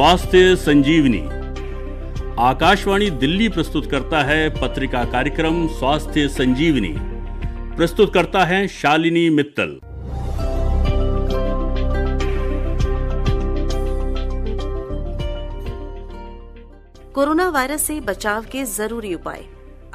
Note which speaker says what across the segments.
Speaker 1: स्वास्थ्य संजीवनी आकाशवाणी दिल्ली प्रस्तुत करता है पत्रिका कार्यक्रम स्वास्थ्य संजीवनी प्रस्तुत करता है शालिनी मित्तल
Speaker 2: कोरोना वायरस से बचाव के जरूरी उपाय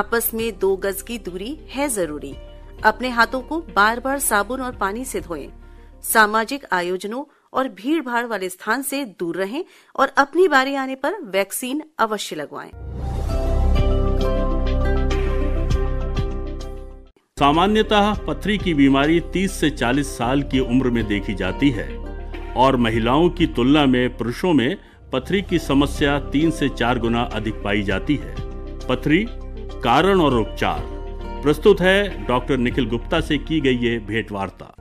Speaker 2: आपस में दो गज की दूरी है जरूरी अपने हाथों को बार बार साबुन और पानी से धोएं सामाजिक आयोजनों और भीड़ भाड़ वाले स्थान से दूर रहें और अपनी बारी आने पर वैक्सीन अवश्य लगवाएं।
Speaker 1: सामान्यतः पथरी की बीमारी 30 से 40 साल की उम्र में देखी जाती है और महिलाओं की तुलना में पुरुषों में पथरी की समस्या तीन से चार गुना अधिक पाई जाती है पथरी कारण और उपचार प्रस्तुत है डॉक्टर निखिल गुप्ता से की गई ये भेंटवार्ता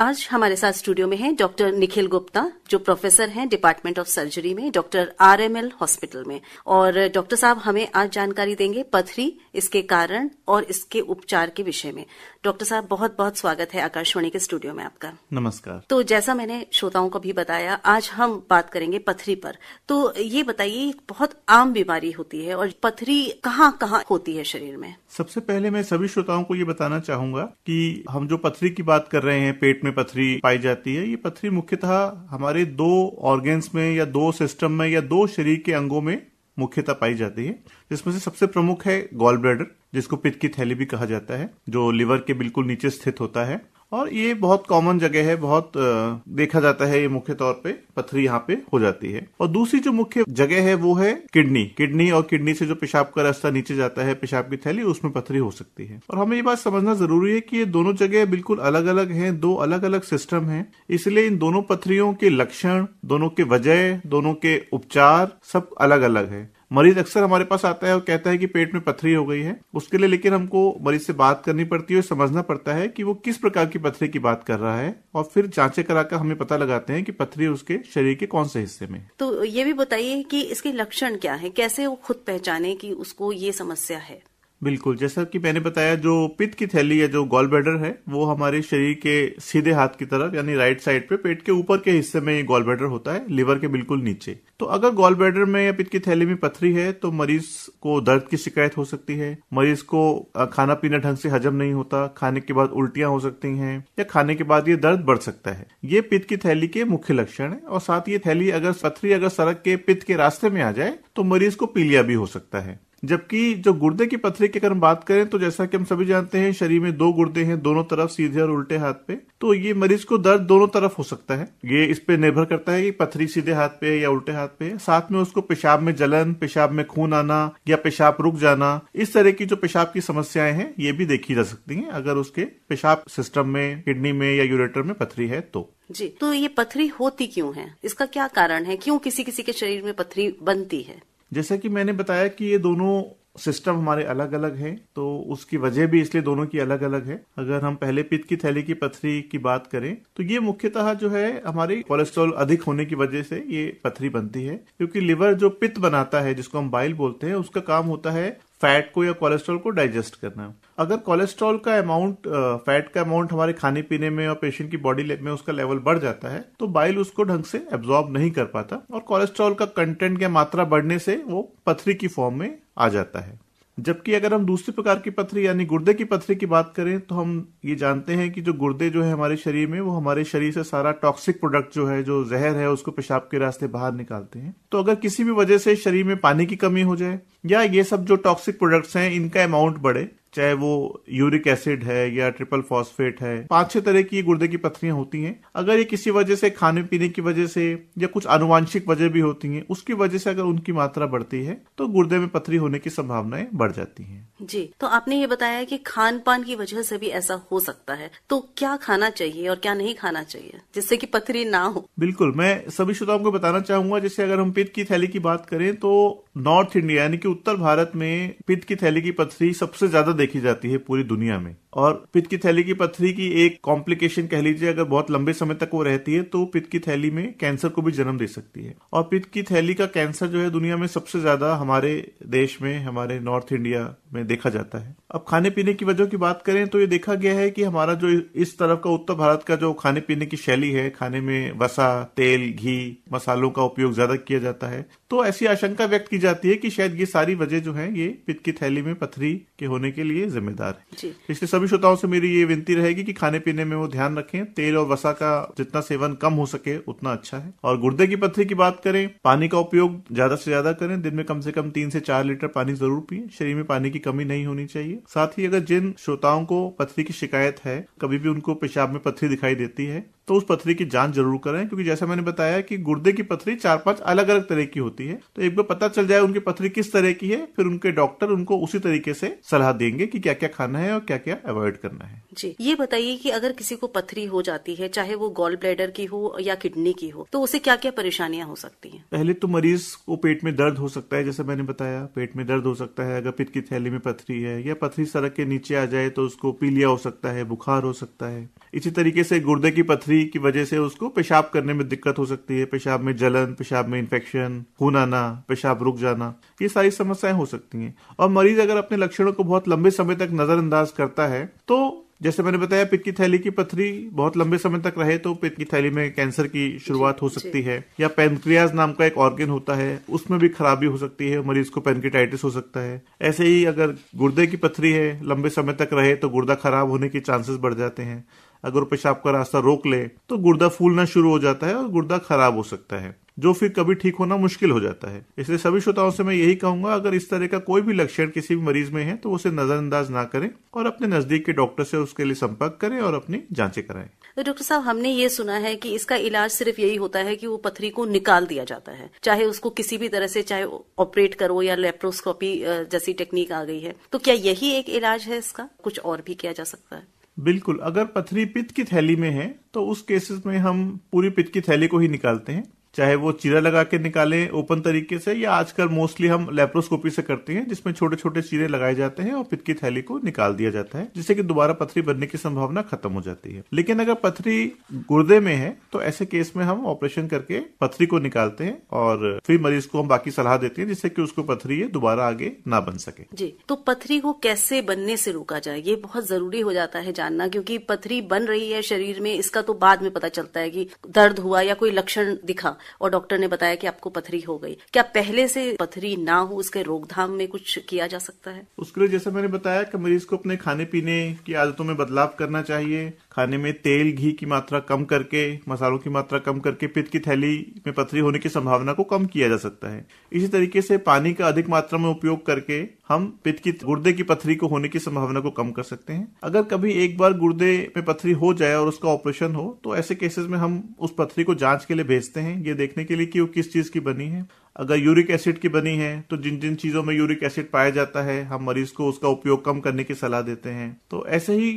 Speaker 2: आज हमारे साथ स्टूडियो में हैं डॉक्टर निखिल गुप्ता जो प्रोफेसर हैं डिपार्टमेंट ऑफ सर्जरी में doctor R M L hospital में और डॉक्टर साहब हमें आज जानकारी देंगे पथरी इसके कारण और इसके उपचार के विषय में डॉक्टर साहब बहुत बहुत स्वागत है आकाशवाणी के स्टूडियो में आपका नमस्कार तो जैसा मैंने श्रोताओं को भी बताया आज हम बात करेंगे पथरी पर तो ये बताइए बहुत आम बीमारी होती है और पथरी कहाँ कहाँ होती है शरीर में
Speaker 3: सबसे पहले मैं सभी श्रोताओं को ये बताना चाहूंगा कि हम जो पथरी की बात कर रहे हैं पेट में पथरी पाई जाती है ये पथरी मुख्यतः हमारे हमारे दो ऑर्गेन्स में या दो सिस्टम में या दो शरीर के अंगों में मुख्यतः पाई जाती है जिसमें से सबसे प्रमुख है गॉल ब्लैडर जिसको पित्त की थैली भी कहा जाता है जो लिवर के बिल्कुल नीचे स्थित होता है और ये बहुत कॉमन जगह है बहुत देखा जाता है ये मुख्य तौर पे पथरी यहाँ पे हो जाती है और दूसरी जो मुख्य जगह है वो है किडनी किडनी और किडनी से जो पेशाब का रास्ता नीचे जाता है पेशाब की थैली उसमें पथरी हो सकती है और हमें ये बात समझना जरूरी है कि ये दोनों जगह बिल्कुल अलग अलग है दो अलग अलग सिस्टम है इसलिए इन दोनों पथरियों के लक्षण दोनों के वजह दोनों के उपचार सब अलग अलग है मरीज अक्सर हमारे पास आता है और कहता है कि पेट में पथरी हो गई है उसके लिए लेकिन हमको मरीज से बात करनी पड़ती है और समझना पड़ता है कि वो किस प्रकार की पथरी की बात कर रहा है और फिर जांचे कराकर हमें पता लगाते हैं कि पथरी उसके शरीर के कौन से हिस्से में
Speaker 2: तो ये भी बताइए कि इसके लक्षण क्या है कैसे वो खुद पहचाने की उसको ये समस्या है
Speaker 3: बिल्कुल जैसा कि मैंने बताया जो पित्त की थैली या जो गॉल बैडर है वो हमारे शरीर के सीधे हाथ की तरफ यानी राइट साइड पे पेट के ऊपर के हिस्से में ये गॉल बैडर होता है लिवर के बिल्कुल नीचे तो अगर गॉल बैडर में या पित्त की थैली में पथरी है तो मरीज को दर्द की शिकायत हो सकती है मरीज को खाना पीना ढंग से हजम नहीं होता खाने के बाद उल्टियां हो सकती हैं या खाने के बाद ये दर्द बढ़ सकता है ये पित्त की थैली के मुख्य लक्षण है और साथ ये थैली अगर पथरी अगर सड़क के पित्त के रास्ते में आ जाए तो मरीज को पीलिया भी हो सकता है जबकि जो गुर्दे की पथरी की अगर हम बात करें तो जैसा कि हम सभी जानते हैं शरीर में दो गुर्दे हैं दोनों तरफ सीधे और उल्टे हाथ पे तो ये मरीज को दर्द दोनों तरफ हो सकता है ये इस पे निर्भर करता है कि पथरी सीधे हाथ पे है या उल्टे हाथ पे है साथ में उसको पेशाब में जलन पेशाब में खून आना या पेशाब रुक जाना इस तरह की जो पेशाब की समस्याएं हैं ये भी देखी जा सकती हैं अगर उसके पेशाब सिस्टम में किडनी में या यूरेटर में पथरी है तो
Speaker 2: जी तो ये पथरी होती क्यों है इसका क्या कारण है क्यों किसी किसी के शरीर में पथरी बनती है
Speaker 3: जैसा कि मैंने बताया कि ये दोनों सिस्टम हमारे अलग अलग हैं तो उसकी वजह भी इसलिए दोनों की अलग अलग है अगर हम पहले पित्त की थैली की पथरी की बात करें तो ये मुख्यतः जो है हमारी कोलेस्ट्रॉल अधिक होने की वजह से ये पथरी बनती है क्योंकि लिवर जो पित्त बनाता है जिसको हम बाइल बोलते हैं उसका काम होता है फैट को या कोलेस्ट्रॉल को डाइजेस्ट करना अगर कोलेस्ट्रॉल का अमाउंट फैट का अमाउंट हमारे खाने पीने में और पेशेंट की बॉडी में उसका लेवल बढ़ जाता है तो बाइल उसको ढंग से एब्जॉर्ब नहीं कर पाता और कोलेस्ट्रॉल का कंटेंट या मात्रा बढ़ने से वो पथरी की फॉर्म में आ जाता है जबकि अगर हम दूसरे प्रकार की पथरी यानी गुर्दे की पथरी की बात करें तो हम ये जानते हैं कि जो गुर्दे जो है हमारे शरीर में वो हमारे शरीर से सारा टॉक्सिक प्रोडक्ट जो है जो जहर है उसको पेशाब के रास्ते बाहर निकालते हैं तो अगर किसी भी वजह से शरीर में पानी की कमी हो जाए या ये सब जो टॉक्सिक प्रोडक्ट्स हैं इनका अमाउंट बढ़े चाहे वो यूरिक एसिड है या ट्रिपल फॉस्फेट है पांच छह तरह की गुर्दे की पथरियां होती हैं अगर ये किसी वजह से खाने पीने की वजह से या कुछ अनुवांशिक वजह भी होती हैं उसकी वजह से अगर उनकी मात्रा बढ़ती है तो गुर्दे में पथरी होने की संभावनाएं बढ़ जाती हैं
Speaker 2: जी तो आपने ये बताया कि खान पान की वजह से भी ऐसा हो सकता है तो क्या खाना चाहिए और क्या नहीं खाना चाहिए जिससे की पथरी ना हो
Speaker 3: बिल्कुल मैं सभी श्रोताओं को बताना चाहूंगा जैसे अगर हम पेट की थैली की बात करें तो नॉर्थ इंडिया यानी कि उत्तर भारत में पित्त की थैली की पथरी सबसे ज्यादा देखी जाती है पूरी दुनिया में और पित्त की थैली की पथरी की एक कॉम्प्लिकेशन कह लीजिए अगर बहुत लंबे समय तक वो रहती है तो पित्त की थैली में कैंसर को भी जन्म दे सकती है और पित्त की थैली का कैंसर जो है दुनिया में सबसे ज्यादा हमारे देश में हमारे नॉर्थ इंडिया में देखा जाता है अब खाने पीने की वजह की बात करें तो ये देखा गया है कि हमारा जो इस तरफ का उत्तर भारत का जो खाने पीने की शैली है खाने में वसा तेल घी मसालों का उपयोग ज्यादा किया जाता है तो ऐसी आशंका व्यक्त की जाती है कि शायद ये सारी वजह जो है ये पित्त की थैली में पथरी के होने के लिए जिम्मेदार है इसलिए सभी सभी श्रोताओं से मेरी ये विनती रहेगी कि खाने पीने में वो ध्यान रखें तेल और वसा का जितना सेवन कम हो सके उतना अच्छा है और गुर्दे की पत्थरी की बात करें पानी का उपयोग ज्यादा से ज्यादा करें दिन में कम से कम तीन से चार लीटर पानी जरूर पिए शरीर में पानी की कमी नहीं होनी चाहिए साथ ही अगर जिन श्रोताओं को पथरी की शिकायत है कभी भी उनको पेशाब में पथरी दिखाई देती है तो उस पथरी की जांच जरूर करें क्योंकि जैसा मैंने बताया कि गुर्दे की पथरी चार पांच अलग अलग तरह की होती है तो एक बार पता चल जाए उनकी पथरी किस तरह की है फिर उनके डॉक्टर उनको उसी तरीके से सलाह देंगे कि क्या क्या खाना है और क्या क्या अवॉइड करना है
Speaker 2: जी ये बताइए कि अगर किसी को पथरी हो जाती है चाहे वो गोल ब्लैडर की हो या किडनी की हो तो उसे क्या क्या परेशानियां हो सकती
Speaker 3: है पहले तो मरीज को पेट में दर्द हो सकता है जैसे मैंने बताया पेट में दर्द हो सकता है अगर पित्त की थैली में पथरी है या पथरी सड़क के नीचे आ जाए तो उसको पीलिया हो सकता है बुखार हो सकता है इसी तरीके से गुर्दे की पथरी डिसेंट्री की वजह से उसको पेशाब करने में दिक्कत हो सकती है पेशाब में जलन पेशाब में इन्फेक्शन खून आना पेशाब रुक जाना ये सारी समस्याएं हो सकती हैं और मरीज अगर अपने लक्षणों को बहुत लंबे समय तक नजरअंदाज करता है तो जैसे मैंने बताया पित्त की थैली की पथरी बहुत लंबे समय तक रहे तो पित्त की थैली में कैंसर की शुरुआत हो सकती है या पेनक्रियाज नाम का एक ऑर्गेन होता है उसमें भी खराबी हो सकती है मरीज को पेनक्रिटाइटिस हो सकता है ऐसे ही अगर गुर्दे की पथरी है लंबे समय तक रहे तो गुर्दा खराब होने के चांसेस बढ़ जाते हैं अगर पेशाब का रास्ता रोक ले तो गुर्दा फूलना शुरू हो जाता है और गुर्दा खराब हो सकता है जो फिर कभी ठीक होना मुश्किल हो जाता है इसलिए सभी श्रोताओं से मैं यही कहूंगा अगर इस तरह का कोई भी लक्षण किसी भी मरीज में है तो उसे नजरअंदाज ना करें और अपने नजदीक के डॉक्टर से उसके लिए संपर्क करें और अपनी जांचें कराएं
Speaker 2: तो डॉक्टर साहब हमने ये सुना है कि इसका इलाज सिर्फ यही होता है कि वो पथरी को निकाल दिया जाता है चाहे उसको किसी भी तरह से चाहे ऑपरेट करो या लेप्रोस्कोपी जैसी टेक्निक आ गई है तो क्या यही एक इलाज है इसका कुछ और भी किया जा सकता है
Speaker 3: बिल्कुल अगर पथरी पित्त की थैली में है तो उस केसेस में हम पूरी पित्त की थैली को ही निकालते हैं चाहे वो चीरा लगा के निकालें ओपन तरीके से या आजकल मोस्टली हम लेप्रोस्कोपी से करते हैं जिसमें छोटे छोटे चीरे लगाए जाते हैं और पित्त की थैली को निकाल दिया जाता है जिससे कि दोबारा पथरी बनने की संभावना खत्म हो जाती है लेकिन अगर पथरी गुर्दे में है तो ऐसे केस में हम ऑपरेशन करके पथरी को निकालते हैं और फिर मरीज को हम बाकी सलाह देते हैं जिससे कि उसको पथरी दोबारा आगे ना बन सके
Speaker 2: जी तो पथरी को कैसे बनने से रोका जाए ये बहुत जरूरी हो जाता है जानना क्योंकि पथरी बन रही है शरीर में इसका तो बाद में पता चलता है कि दर्द हुआ या कोई लक्षण दिखा और डॉक्टर ने बताया कि आपको पथरी हो गई क्या पहले से पथरी ना हो उसके रोकथाम में कुछ किया जा सकता है
Speaker 3: उसके लिए जैसे मैंने बताया कि मरीज को अपने खाने पीने की आदतों में बदलाव करना चाहिए खाने में तेल घी की मात्रा कम करके मसालों की मात्रा कम करके पित्त की थैली में पथरी होने की संभावना को कम किया जा सकता है इसी तरीके से पानी का अधिक मात्रा में उपयोग करके हम पित्त की गुर्दे की पथरी को होने की संभावना को कम कर सकते हैं अगर कभी एक बार गुर्दे में पथरी हो जाए और उसका ऑपरेशन हो तो ऐसे केसेस में हम उस पथरी को जांच के लिए भेजते हैं ये देखने के लिए कि वो किस चीज की बनी है अगर यूरिक एसिड की बनी है तो जिन जिन चीजों में यूरिक एसिड पाया जाता है हम मरीज को उसका उपयोग कम करने की सलाह देते हैं तो ऐसे ही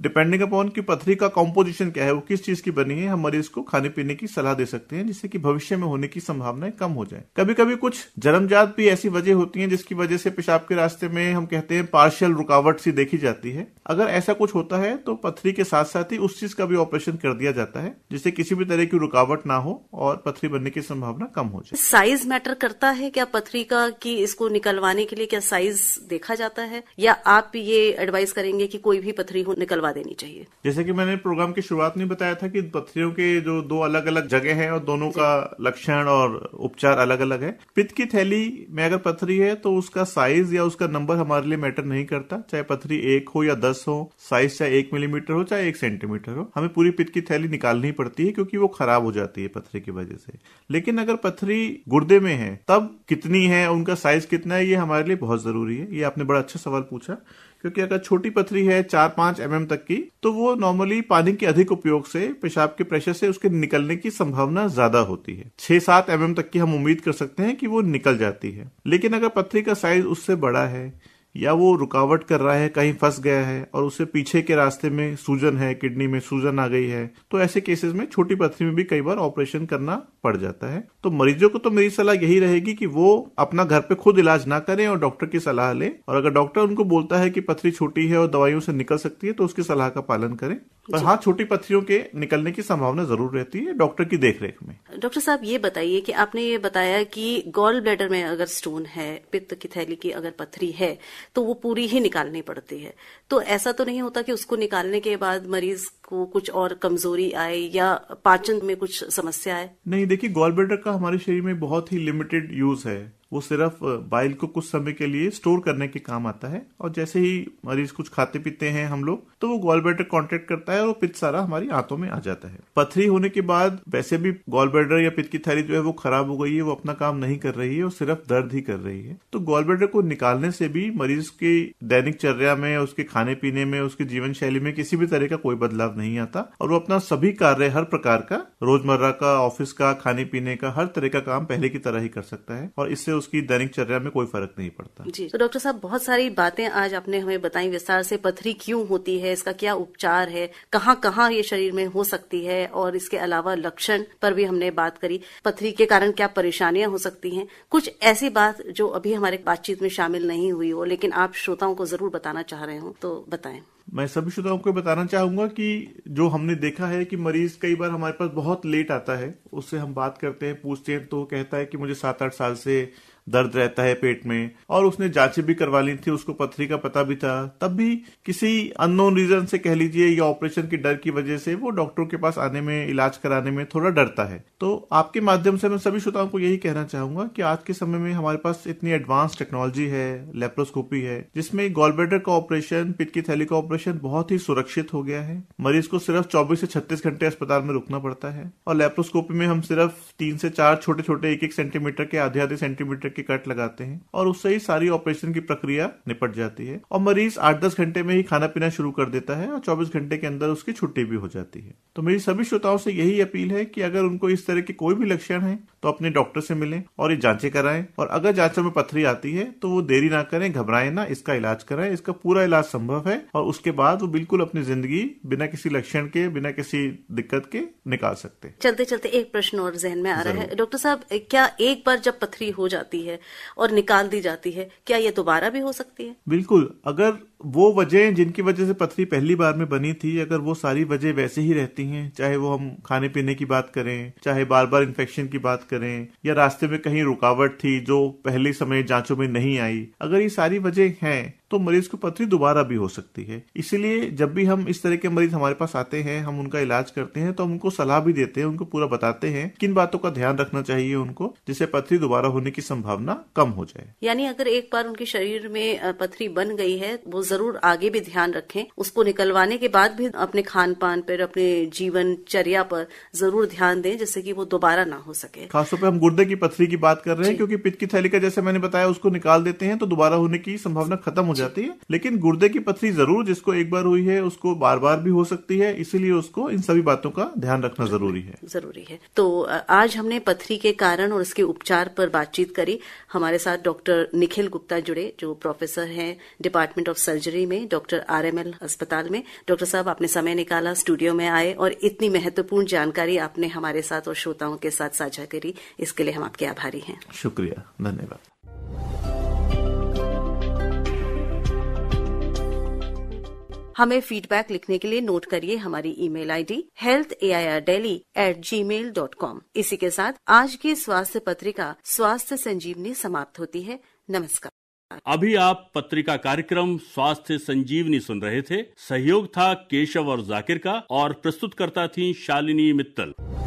Speaker 3: डिपेंडिंग अपॉन कि पथरी का कॉम्पोजिशन क्या है वो किस चीज की बनी है हम मरीज को खाने पीने की सलाह दे सकते हैं जिससे कि भविष्य में होने की संभावनाएं कम हो जाए कभी कभी कुछ जन्मजात भी ऐसी वजह होती है जिसकी वजह से पेशाब के रास्ते में हम कहते हैं पार्शियल रुकावट सी देखी जाती है अगर ऐसा कुछ होता है तो पथरी के साथ साथ ही उस चीज का भी ऑपरेशन कर दिया जाता है जिससे किसी भी तरह की रुकावट ना हो और पथरी बनने की संभावना कम हो जाए
Speaker 2: साइज मैटर मैटर करता है क्या पथरी का कि इसको निकलवाने के लिए क्या साइज देखा जाता है या आप ये एडवाइस करेंगे कि कोई भी पथरी हो निकलवा देनी चाहिए
Speaker 3: जैसे कि मैंने प्रोग्राम की शुरुआत में बताया था कि पथरियों के जो दो अलग अलग जगह है और दोनों का लक्षण और उपचार अलग अलग है पित्त की थैली में अगर पथरी है तो उसका साइज या उसका नंबर हमारे लिए मैटर नहीं करता चाहे पथरी एक हो या दस हो साइज चाहे एक मिलीमीटर हो चाहे एक सेंटीमीटर हो हमें पूरी पित्त की थैली निकालनी पड़ती है क्योंकि वो खराब हो जाती है पथरी की वजह से लेकिन अगर पथरी गुर्दे में में है तब कितनी है उनका साइज कितना है ये हमारे लिए बहुत जरूरी है ये आपने बड़ा अच्छा सवाल पूछा क्योंकि अगर छोटी पथरी है चार पांच एम mm तक की तो वो नॉर्मली पानी के अधिक उपयोग से पेशाब के प्रेशर से उसके निकलने की संभावना ज्यादा होती है छह सात एम mm तक की हम उम्मीद कर सकते हैं कि वो निकल जाती है लेकिन अगर पथरी का साइज उससे बड़ा है या वो रुकावट कर रहा है कहीं फंस गया है और उसे पीछे के रास्ते में सूजन है किडनी में सूजन आ गई है तो ऐसे केसेस में छोटी पथरी में भी कई बार ऑपरेशन करना पड़ जाता है तो मरीजों को तो मेरी सलाह यही रहेगी कि वो अपना घर पे खुद इलाज ना करें और डॉक्टर की सलाह लें और अगर डॉक्टर उनको बोलता है कि पथरी छोटी है और दवाइयों से निकल सकती है तो उसकी सलाह का पालन करें पर हाँ छोटी पथरियों के निकलने की संभावना जरूर रहती है डॉक्टर की देखरेख में
Speaker 2: डॉक्टर साहब ये बताइए कि आपने ये बताया कि गॉल ब्लैडर में अगर स्टोन है पित्त की थैली की अगर पथरी है तो वो पूरी ही निकालनी पड़ती है तो ऐसा तो नहीं होता कि उसको निकालने के बाद मरीज को कुछ और कमजोरी आए या पाचन में कुछ समस्या आए
Speaker 3: नहीं देखिए गॉल ब्लैडर का हमारे शरीर में बहुत ही लिमिटेड यूज है वो सिर्फ बाइल को कुछ समय के लिए स्टोर करने के काम आता है और जैसे ही मरीज कुछ खाते पीते हैं हम लोग तो वो गॉल ब्लैडर कॉन्ट्रेक्ट करता है और पित्त सारा हमारी आंतों में आ जाता है पथरी होने के बाद वैसे भी गॉल ब्लैडर या पित्त की थैली जो है वो खराब हो गई है वो अपना काम नहीं कर रही है और सिर्फ दर्द ही कर रही है तो गॉल ब्लैडर को निकालने से भी मरीज की दैनिक चर्या में उसके खाने पीने में उसकी जीवन शैली में किसी भी तरह का कोई बदलाव नहीं आता और वो अपना सभी कार्य हर प्रकार का रोजमर्रा का ऑफिस का खाने पीने का हर तरह का काम पहले की तरह ही कर सकता है और इससे उसकी दैनिक चर्या में कोई फर्क नहीं पड़ता
Speaker 2: जी तो डॉक्टर साहब बहुत सारी बातें आज आपने हमें बताई विस्तार से पथरी क्यों होती है इसका क्या उपचार है कहाँ कहाँ ये शरीर में हो सकती है और इसके अलावा लक्षण पर भी हमने बात करी पथरी के कारण क्या परेशानियां हो सकती हैं कुछ ऐसी बात जो अभी हमारे बातचीत में शामिल नहीं हुई हो लेकिन आप श्रोताओं को जरूर बताना चाह रहे हो तो बताएं
Speaker 3: मैं सभी श्रोताओं को बताना चाहूंगा कि जो हमने देखा है कि मरीज कई बार हमारे पास बहुत लेट आता है उससे हम बात करते हैं पूछते हैं तो कहता है कि मुझे सात आठ साल से दर्द रहता है पेट में और उसने जांचें भी करवा ली थी उसको पथरी का पता भी था तब भी किसी अननोन रीजन से कह लीजिए या ऑपरेशन के डर की वजह से वो डॉक्टरों के पास आने में इलाज कराने में थोड़ा डरता है तो आपके माध्यम से मैं सभी श्रोताओं को यही कहना चाहूंगा कि आज के समय में हमारे पास इतनी एडवांस टेक्नोलॉजी है लेप्रोस्कोपी है जिसमें गोलबेटर का ऑपरेशन पिट की थैली का ऑपरेशन बहुत ही सुरक्षित हो गया है मरीज को सिर्फ चौबीस से छत्तीस घंटे अस्पताल में रुकना पड़ता है और लेप्रोस्कोपी में हम सिर्फ तीन से चार छोटे छोटे एक एक सेंटीमीटर के आधे आधे सेंटीमीटर के कट लगाते हैं और उससे ही सारी ऑपरेशन की प्रक्रिया निपट जाती है और मरीज आठ दस घंटे में ही खाना पीना शुरू कर देता है और चौबीस घंटे के अंदर उसकी छुट्टी भी हो जाती है तो मेरी सभी श्रोताओं से यही अपील है कि अगर उनको इस तरह के कोई भी लक्षण है तो अपने डॉक्टर से मिलें और ये जांचे कराएं और अगर जांचों में पथरी आती है तो वो देरी ना करें घबराए ना इसका इलाज कराएं इसका पूरा इलाज संभव है और उसके बाद वो बिल्कुल अपनी जिंदगी बिना किसी लक्षण के बिना किसी दिक्कत के निकाल सकते
Speaker 2: चलते चलते एक प्रश्न और जहन में आ रहा है डॉक्टर साहब क्या एक बार जब पथरी हो जाती है और निकाल दी जाती है क्या ये दोबारा भी हो सकती है
Speaker 3: बिल्कुल अगर वो वजह जिनकी वजह से पथरी पहली बार में बनी थी अगर वो सारी वजह वैसे ही रहती हैं चाहे वो हम खाने पीने की बात करें चाहे बार बार इन्फेक्शन की बात करें या रास्ते में कहीं रुकावट थी जो पहले समय जांचों में नहीं आई अगर ये सारी वजह हैं तो मरीज को पथरी दोबारा भी हो सकती है इसीलिए जब भी हम इस तरह के मरीज हमारे पास आते हैं हम उनका इलाज करते हैं तो हम उनको सलाह भी देते हैं उनको पूरा बताते हैं किन बातों का ध्यान रखना चाहिए उनको जिससे पथरी दोबारा होने की संभावना कम हो जाए
Speaker 2: यानी अगर एक बार उनके शरीर में पथरी बन गई है वो जरूर आगे भी ध्यान रखें उसको निकलवाने के बाद भी अपने खान पान पर अपने जीवन चर्या पर जरूर ध्यान दें जिससे कि वो दोबारा ना हो सके
Speaker 3: खासतौर पर हम गुर्दे की पथरी की बात कर रहे हैं क्योंकि पित्त की थैली का जैसे मैंने बताया उसको निकाल देते हैं तो दोबारा होने की संभावना खत्म हो जाती है लेकिन गुर्दे की पथरी जरूर जिसको एक बार हुई है उसको बार बार भी हो सकती है इसीलिए उसको इन सभी बातों का ध्यान रखना जरूरी है
Speaker 2: जरूरी है तो आज हमने पथरी के कारण और इसके उपचार पर बातचीत करी हमारे साथ डॉक्टर निखिल गुप्ता जुड़े जो प्रोफेसर हैं डिपार्टमेंट ऑफ सर्जरी में डॉक्टर आरएमएल अस्पताल में डॉक्टर साहब आपने समय निकाला स्टूडियो में आए और इतनी महत्वपूर्ण जानकारी आपने हमारे साथ और श्रोताओं के साथ साझा करी इसके लिए हम आपके आभारी हैं
Speaker 3: शुक्रिया धन्यवाद
Speaker 2: हमें फीडबैक लिखने के लिए नोट करिए हमारी email ID health A I R daily at gmail dot com इसी के साथ आज की स्वास्थ्य पत्रिका स्वास्थ्य संजीवनी समाप्त होती है नमस्कार
Speaker 1: अभी आप पत्रिका कार्यक्रम स्वास्थ्य संजीवनी सुन रहे थे सहयोग था केशव और जाकिर का और प्रस्तुतकर्ता थी शालिनी मित्तल